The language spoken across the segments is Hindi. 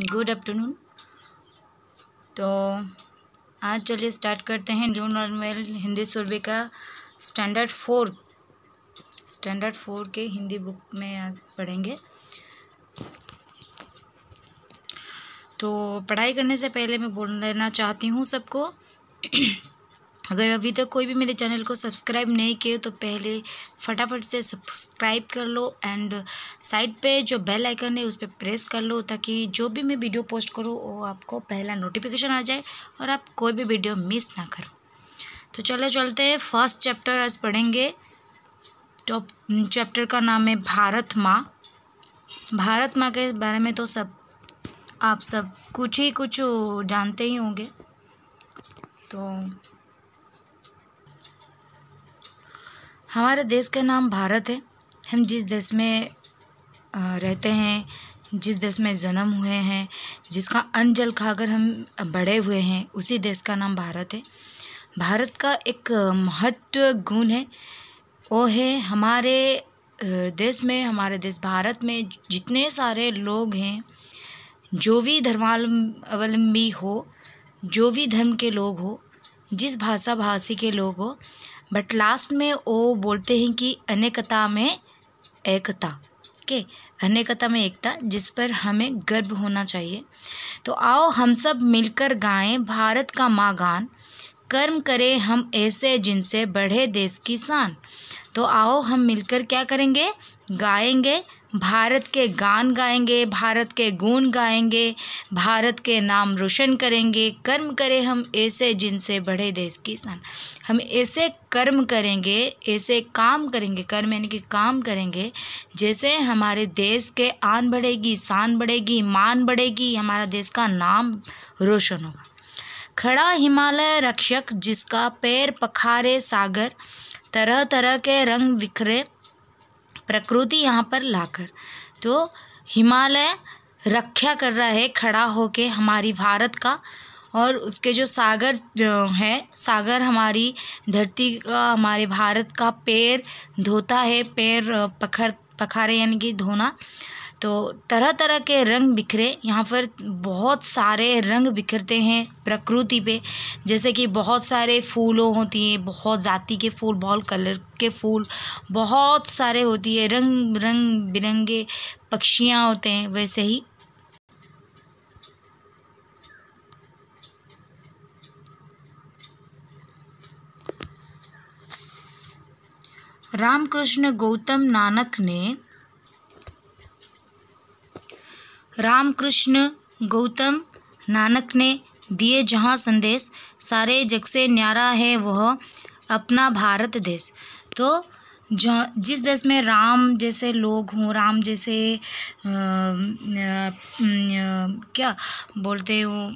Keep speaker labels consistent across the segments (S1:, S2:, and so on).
S1: गुड आफ्टरनून तो आज चलिए स्टार्ट करते हैं न्यू नॉर्मल हिंदी सूर्य का स्टैंडर्ड फोर स्टैंडर्ड फोर के हिंदी बुक में आज पढ़ेंगे तो पढ़ाई करने से पहले मैं बोल लेना चाहती हूँ सबको अगर अभी तक कोई भी मेरे चैनल को सब्सक्राइब नहीं किए तो पहले फटाफट से सब्सक्राइब कर लो एंड साइड पे जो बेल आइकन है उस पर प्रेस कर लो ताकि जो भी मैं वीडियो पोस्ट करूँ वो आपको पहला नोटिफिकेशन आ जाए और आप कोई भी वीडियो मिस ना करो तो चले चलते हैं फर्स्ट चैप्टर आज पढ़ेंगे टॉप तो, चैप्टर का नाम है भारत माँ भारत माँ के बारे में तो सब आप सब कुछ ही कुछ जानते ही होंगे तो हमारे देश का नाम भारत है हम जिस देश में रहते हैं जिस देश में जन्म हुए हैं जिसका अन्न जल खाकर हम बड़े हुए हैं उसी देश का नाम भारत है भारत का एक महत्व गुण है वो है हमारे देश में हमारे देश भारत में जितने सारे लोग हैं जो भी धर्मावलंबी हो जो भी धर्म के लोग हो जिस भाषा भाषी के लोग हो बट लास्ट में वो बोलते हैं कि अनेकता में एकता के अनेकता में एकता जिस पर हमें गर्व होना चाहिए तो आओ हम सब मिलकर गाएं भारत का माँ गान कर्म करें हम ऐसे जिनसे बढ़े देश की शान तो आओ हम मिलकर क्या करेंगे गाएंगे भारत के गान गाएंगे भारत के गुण गाएंगे भारत के नाम रोशन करेंगे कर्म करें हम ऐसे जिनसे बढ़े देश की शान हम ऐसे कर्म करेंगे ऐसे काम करेंगे कर्म यानी कि काम करेंगे जैसे हमारे देश के आन बढ़ेगी शान बढ़ेगी मान बढ़ेगी हमारा देश का नाम रोशन होगा खड़ा हिमालय रक्षक जिसका पैर पखारे सागर तरह तरह के रंग बिखरे प्रकृति यहाँ पर लाकर तो हिमालय रक्षा कर रहा है खड़ा होके हमारी भारत का और उसके जो सागर जो है सागर हमारी धरती का हमारे भारत का पैर धोता है पैर पखर पखारे यानी कि धोना तो तरह तरह के रंग बिखरे यहाँ पर बहुत सारे रंग बिखरते हैं प्रकृति पे जैसे कि बहुत सारे फूलों होती हैं बहुत जाति के फूल बहुत कलर के फूल बहुत सारे होती है रंग रंग बिरंगे पक्षियाँ होते हैं वैसे ही रामकृष्ण गौतम नानक ने रामकृष्ण गौतम नानक ने दिए जहाँ संदेश सारे जग से न्यारा है वह अपना भारत देश तो जो जिस देश में राम जैसे लोग हों राम जैसे आ, आ, क्या बोलते हो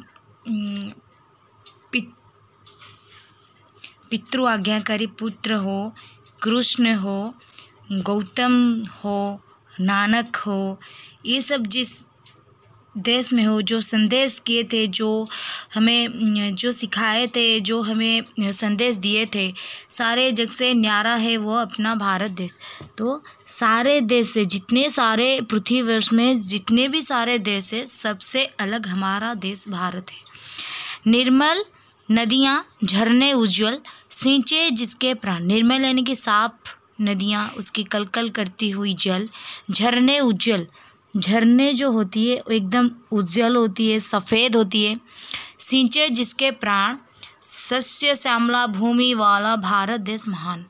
S1: पितृ आज्ञाकारी पुत्र हो कृष्ण हो गौतम हो नानक हो ये सब जिस देश में हो जो संदेश किए थे जो हमें जो सिखाए थे जो हमें संदेश दिए थे सारे जग से न्यारा है वो अपना भारत देश तो सारे देश से जितने सारे पृथ्वी वर्ष में जितने भी सारे देश है सबसे अलग हमारा देश भारत है निर्मल नदियाँ झरने उज्जवल सिंचे जिसके प्राण निर्मल यानी कि साफ नदियाँ उसकी कलकल करती हुई जल झरने उज्जवल झरने जो होती है वो एकदम उज्जवल होती है सफ़ेद होती है सिंचे जिसके प्राण सस्य श्यामला भूमि वाला भारत देश महान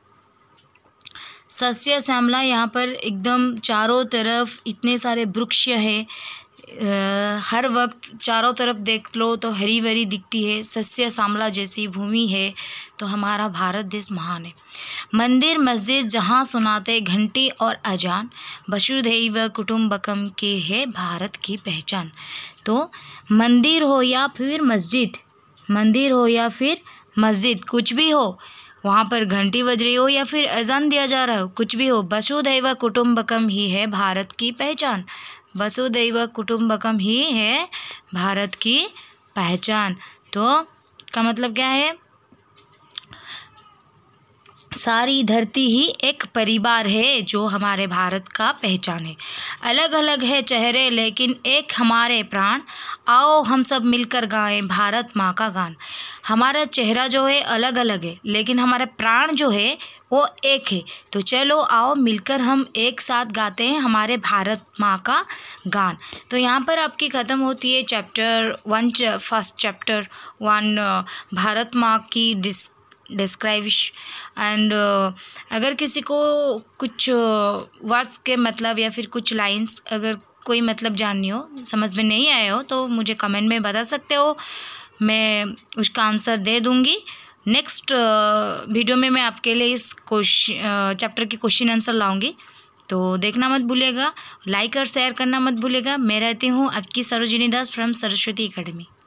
S1: सस्य श्यामला यहाँ पर एकदम चारों तरफ इतने सारे वृक्ष है हर वक्त चारों तरफ देख लो तो हरी भरी दिखती है सस्य सामला जैसी भूमि है तो हमारा भारत देश महान है मंदिर मस्जिद जहाँ सुनाते घंटी और अजान वसुधैव कुटुम्बकम के है भारत की पहचान तो मंदिर हो या फिर मस्जिद मंदिर हो या फिर मस्जिद कुछ भी हो वहाँ पर घंटी बज रही हो या फिर अजान दिया जा रहा हो कुछ भी हो वसुधैव कुटुम्बकम ही है भारत की पहचान वसुदैव कुटुंबकम ही है भारत की पहचान तो का मतलब क्या है सारी धरती ही एक परिवार है जो हमारे भारत का पहचान है अलग अलग है चेहरे लेकिन एक हमारे प्राण आओ हम सब मिलकर गाएं भारत माँ का गान हमारा चेहरा जो है अलग अलग है लेकिन हमारा प्राण जो है वो एक है तो चलो आओ मिलकर हम एक साथ गाते हैं हमारे भारत माँ का गान तो यहाँ पर आपकी ख़त्म होती है chapter one first chapter one Bharat माँ की डिस्क डिस्क्राइबिश एंड uh, अगर किसी को कुछ वर्ड्स uh, के मतलब या फिर कुछ लाइंस अगर कोई मतलब जाननी हो समझ में नहीं आए हो तो मुझे कमेंट में बता सकते हो मैं उसका आंसर दे दूँगी नेक्स्ट वीडियो में मैं आपके लिए इस क्वेश्चन चैप्टर की क्वेश्चन आंसर लाऊंगी तो देखना मत भूलिएगा लाइक और शेयर करना मत भूलिएगा मैं रहती हूँ आपकी सरोजिनी दास फ्रॉम सरस्वती अकेडमी